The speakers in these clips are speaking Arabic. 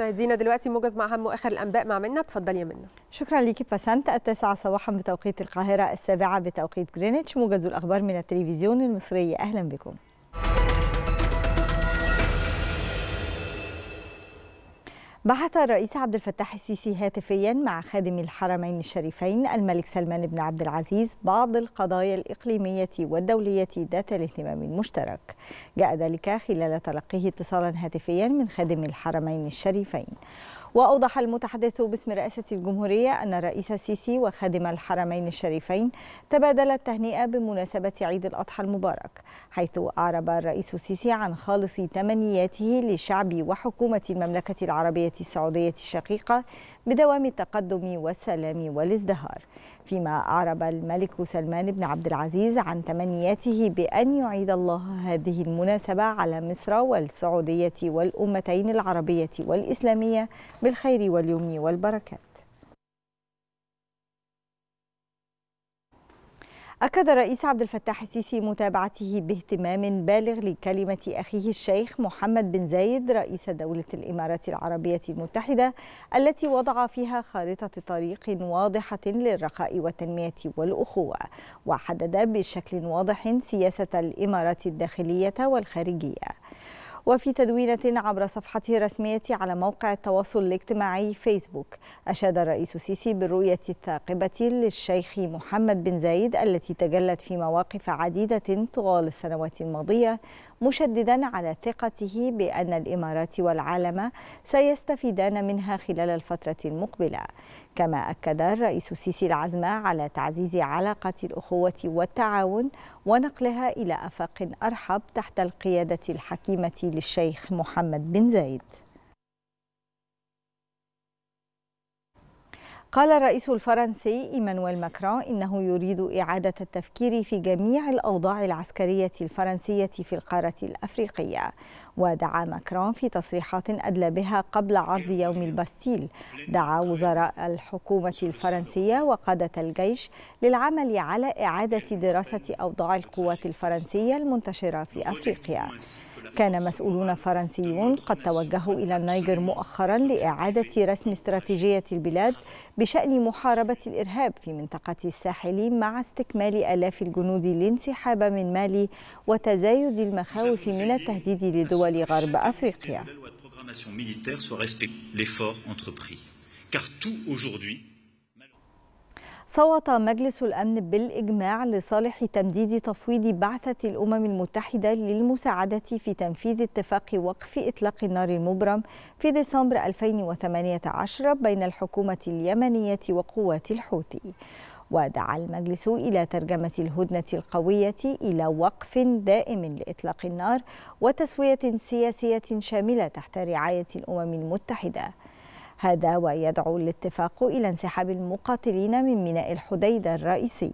مشاهدينا دلوقتي موجز مع اهم واخر الانباء مع منا اتفضلي يا منى شكرا ليكي بسنت التاسعة صباحا بتوقيت القاهرة السابعة بتوقيت جرينتش موجز الاخبار من التلفزيون المصري اهلا بكم بحث الرئيس عبد الفتاح السيسي هاتفيا مع خادم الحرمين الشريفين الملك سلمان بن عبد العزيز بعض القضايا الإقليمية والدولية ذات الاهتمام المشترك جاء ذلك خلال تلقيه اتصالا هاتفيا من خادم الحرمين الشريفين وأوضح المتحدث باسم رئاسة الجمهورية أن الرئيس السيسي وخادم الحرمين الشريفين تبادلا التهنئة بمناسبة عيد الأضحى المبارك حيث أعرب الرئيس السيسي عن خالص تمنياته لشعب وحكومة المملكة العربية السعودية الشقيقة بدوام التقدم والسلام والازدهار فيما أعرب الملك سلمان بن عبد العزيز عن تمنياته بأن يعيد الله هذه المناسبة على مصر والسعودية والأمتين العربية والإسلامية بالخير واليمن والبركات أكد الرئيس عبد الفتاح السيسي متابعته باهتمام بالغ لكلمة أخيه الشيخ محمد بن زايد رئيس دولة الإمارات العربية المتحدة التي وضع فيها خارطة طريق واضحة للرخاء والتنمية والأخوة وحدد بشكل واضح سياسة الإمارات الداخلية والخارجية وفي تدوينة عبر صفحته الرسمية على موقع التواصل الاجتماعي فيسبوك أشاد الرئيس السيسي بالرؤية الثاقبة للشيخ محمد بن زايد التي تجلت في مواقف عديدة طوال السنوات الماضية مشددا على ثقته بأن الإمارات والعالم سيستفيدان منها خلال الفترة المقبلة كما أكد الرئيس السيسي العزم على تعزيز علاقة الأخوة والتعاون ونقلها إلى أفاق أرحب تحت القيادة الحكيمة للشيخ محمد بن زايد قال الرئيس الفرنسي إيمانويل ماكرون إنه يريد إعادة التفكير في جميع الأوضاع العسكرية الفرنسية في القارة الأفريقية ودعا ماكرون في تصريحات أدلى بها قبل عرض يوم الباستيل دعا وزراء الحكومة الفرنسية وقادة الجيش للعمل على إعادة دراسة أوضاع القوات الفرنسية المنتشرة في أفريقيا كان مسؤولون فرنسيون قد توجهوا إلى النيجر مؤخرا لإعادة رسم استراتيجية البلاد بشأن محاربة الإرهاب في منطقة الساحل مع استكمال آلاف الجنود للانسحاب من مالي وتزايد المخاوف من التهديد لدول غرب أفريقيا. صوت مجلس الأمن بالإجماع لصالح تمديد تفويض بعثة الأمم المتحدة للمساعدة في تنفيذ اتفاق وقف إطلاق النار المبرم في ديسمبر 2018 بين الحكومة اليمنية وقوات الحوثي ودعا المجلس إلى ترجمة الهدنة القوية إلى وقف دائم لإطلاق النار وتسوية سياسية شاملة تحت رعاية الأمم المتحدة هذا ويدعو الاتفاق إلى انسحاب المقاتلين من ميناء الحديدة الرئيسي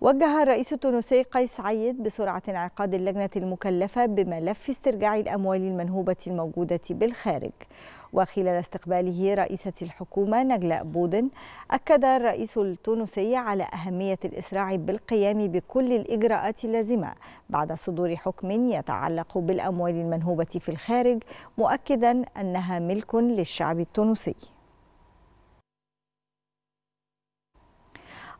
وجه الرئيس التونسي قيس عيد بسرعة انعقاد اللجنة المكلفة بملف استرجاع الأموال المنهوبة الموجودة بالخارج وخلال استقباله رئيسة الحكومة نجلاء بودن أكد الرئيس التونسي على أهمية الإسراع بالقيام بكل الإجراءات اللازمة بعد صدور حكم يتعلق بالأموال المنهوبة في الخارج مؤكدا أنها ملك للشعب التونسي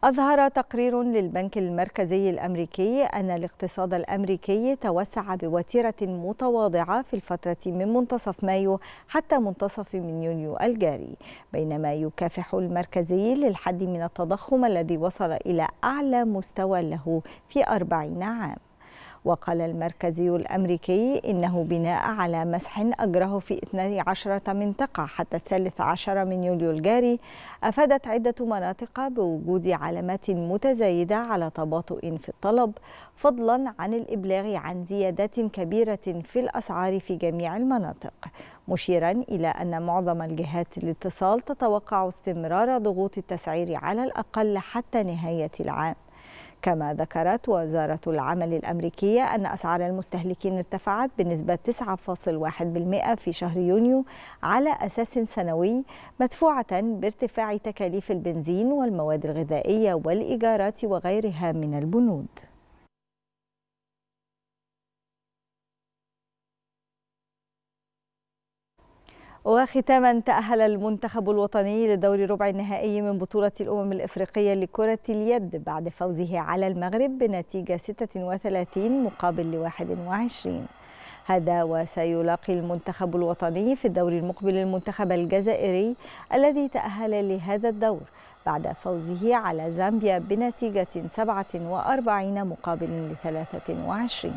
أظهر تقرير للبنك المركزي الأمريكي أن الاقتصاد الأمريكي توسع بوتيرة متواضعة في الفترة من منتصف مايو حتى منتصف من يونيو الجاري بينما يكافح المركزي للحد من التضخم الذي وصل إلى أعلى مستوى له في أربعين عام وقال المركزي الأمريكي إنه بناء على مسح أجره في 12 منطقة حتى الثالث عشر من يوليو الجاري أفادت عدة مناطق بوجود علامات متزايدة على تباطؤ في الطلب فضلا عن الإبلاغ عن زيادات كبيرة في الأسعار في جميع المناطق مشيرا إلى أن معظم الجهات الاتصال تتوقع استمرار ضغوط التسعير على الأقل حتى نهاية العام كما ذكرت وزارة العمل الأمريكية أن أسعار المستهلكين ارتفعت بنسبة 9.1% في شهر يونيو على أساس سنوي مدفوعة بارتفاع تكاليف البنزين والمواد الغذائية والإيجارات وغيرها من البنود وختاما تأهل المنتخب الوطني لدور ربع النهائي من بطولة الأمم الإفريقية لكرة اليد بعد فوزه على المغرب بنتيجة 36 مقابل ل 21 هذا وسيلاقي المنتخب الوطني في الدور المقبل المنتخب الجزائري الذي تأهل لهذا الدور بعد فوزه على زامبيا بنتيجة 47 مقابل ل 23